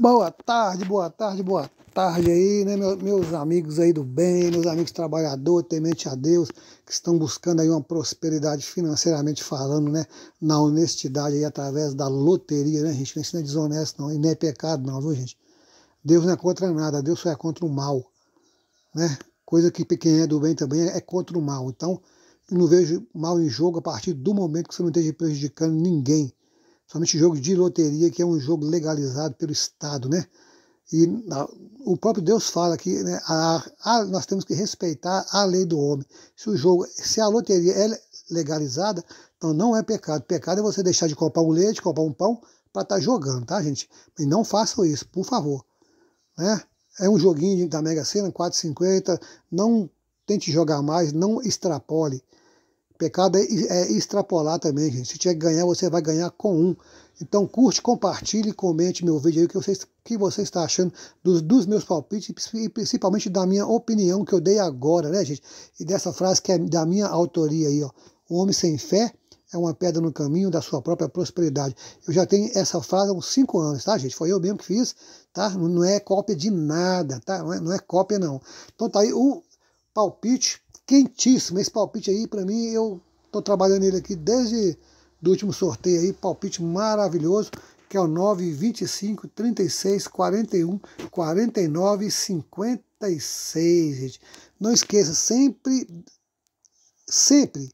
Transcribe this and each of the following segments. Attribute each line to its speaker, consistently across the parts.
Speaker 1: Boa tarde, boa tarde, boa tarde aí, né, meus amigos aí do bem, meus amigos trabalhadores, temente a Deus, que estão buscando aí uma prosperidade financeiramente falando, né, na honestidade aí através da loteria, né, gente, é isso não é desonesto não, e nem é pecado não, viu, gente? Deus não é contra nada, Deus só é contra o mal, né? Coisa que quem é do bem também é contra o mal, então não vejo mal em jogo a partir do momento que você não esteja prejudicando ninguém, somente jogo de loteria, que é um jogo legalizado pelo Estado, né? E o próprio Deus fala que né, a, a, nós temos que respeitar a lei do homem. Se o jogo, se a loteria é legalizada, então não é pecado. Pecado é você deixar de comprar um leite, comprar um pão para estar tá jogando, tá, gente? E não façam isso, por favor. Né? É um joguinho da Mega Sena, 4,50. Não tente jogar mais, não extrapole. Pecado é, é, extrapolar também, gente. Se tiver que ganhar, você vai ganhar com um. Então curte, compartilhe, comente meu vídeo aí o que você, que você está achando dos, dos, meus palpites e principalmente da minha opinião que eu dei agora, né, gente? E dessa frase que é da minha autoria aí, ó. O homem sem fé é uma pedra no caminho da sua própria prosperidade. Eu já tenho essa frase há uns cinco anos, tá, gente? Foi eu mesmo que fiz, tá? Não é cópia de nada, tá? Não é, não é cópia, não. Então tá aí o palpite quentíssimo. Esse palpite aí, para mim, eu tô trabalhando ele aqui desde do último sorteio aí, palpite maravilhoso, que é o 9, 25, 36, 41, 49, 56, gente. Não esqueça, sempre, sempre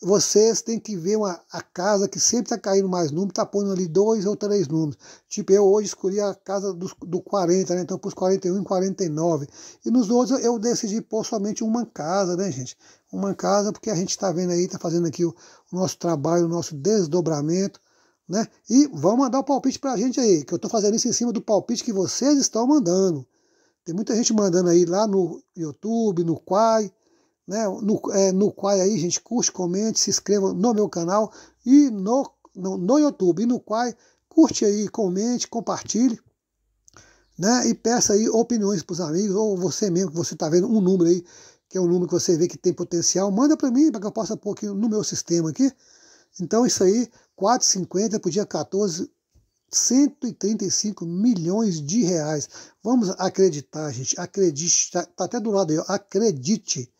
Speaker 1: vocês têm que ver uma, a casa que sempre está caindo mais número, está pondo ali dois ou três números. Tipo, eu hoje escolhi a casa dos, do 40, né? Então, pus 41 e 49. E nos outros eu decidi pôr somente uma casa, né, gente? Uma casa, porque a gente está vendo aí, está fazendo aqui o, o, nosso trabalho, o nosso desdobramento, né? E vão mandar o palpite para a gente aí, que eu estou fazendo isso em cima do palpite que vocês estão mandando. Tem muita gente mandando aí lá no YouTube, no Quai, né, no, é, no Quai aí, gente, curte, comente, se inscreva no meu canal e no, no, no YouTube. E no Quai, curte aí, comente, compartilhe, né? E peça aí opiniões para os amigos, ou você mesmo, que você está vendo um número aí, que é um número que você vê que tem potencial, manda para mim, para que eu possa pôr aqui no meu sistema aqui. Então, isso aí, 4,50 por dia 14, 135 milhões de reais. Vamos acreditar, gente, acredite, está tá até do lado aí, ó, acredite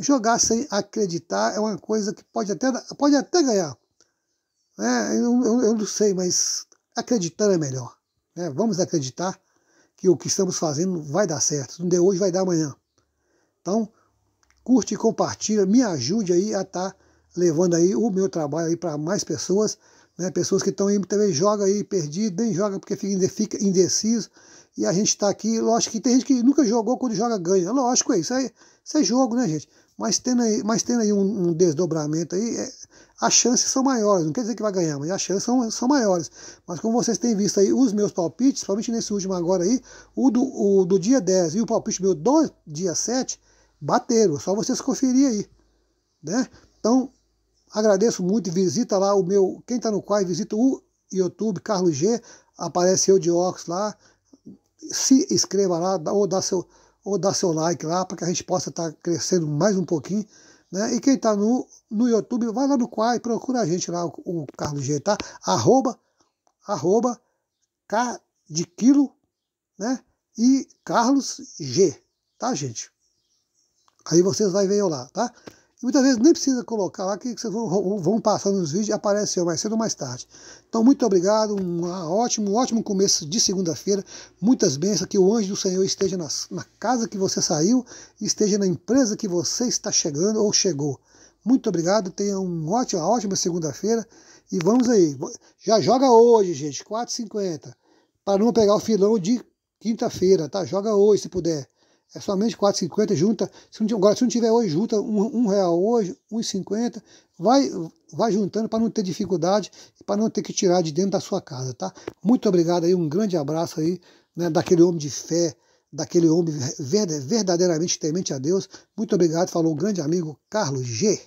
Speaker 1: Jogar sem acreditar é uma coisa que pode até, pode até ganhar. É, eu, eu, eu não sei, mas acreditando é melhor. Né? Vamos acreditar que o que estamos fazendo vai dar certo. Se não der hoje, vai dar amanhã. Então, curte e compartilha, me ajude aí a estar tá levando aí o meu trabalho aí para mais pessoas né? Pessoas que estão aí, também joga aí perdido, nem joga porque fica indeciso. E a gente está aqui, lógico que tem gente que nunca jogou, quando joga ganha. Lógico, é isso é, isso é jogo, né, gente? Mas tendo aí, mas tendo aí um, um desdobramento aí, é, as chances são maiores. Não quer dizer que vai ganhar, mas as chances são, são maiores. Mas como vocês têm visto aí, os meus palpites, principalmente nesse último agora aí, o do, o do dia 10 e o palpite meu do dia 7, bateram. É só vocês conferir aí, né? Então, Agradeço muito visita lá o meu. Quem está no Quai visita o YouTube, Carlos G. aparece eu de óculos lá. Se inscreva lá ou dá seu, ou dá seu like lá para que a gente possa estar tá crescendo mais um pouquinho. Né? E quem está no, no YouTube, vai lá no Quai, procura a gente lá, o, o Carlos G, tá? Arroba, arroba, K de quilo, né? E Carlos G, tá, gente? Aí vocês vai ver eu lá, tá? E muitas vezes nem precisa colocar lá que vocês vão, vão passando nos vídeos e aparece mais cedo ou mais tarde. Então, muito obrigado, um ah, ótimo, um ótimo começo de segunda-feira. Muitas bênçãos, que o anjo do Senhor esteja na, na casa que você saiu, esteja na empresa que você está chegando ou chegou. Muito obrigado, tenha um ótimo, uma ótima segunda-feira e vamos aí. Já joga hoje, gente, 4h50, para não pegar o filão de quinta-feira, tá? Joga hoje se puder. É somente 4,50, junta. Se não, agora, se não tiver hoje, junta um, um real hoje, 1,50. Vai, vai juntando para não ter dificuldade e para não ter que tirar de dentro da sua casa, tá? Muito obrigado aí, um grande abraço aí, né, daquele homem de fé, daquele homem verdadeiramente temente a Deus. Muito obrigado, falou o grande amigo Carlos G.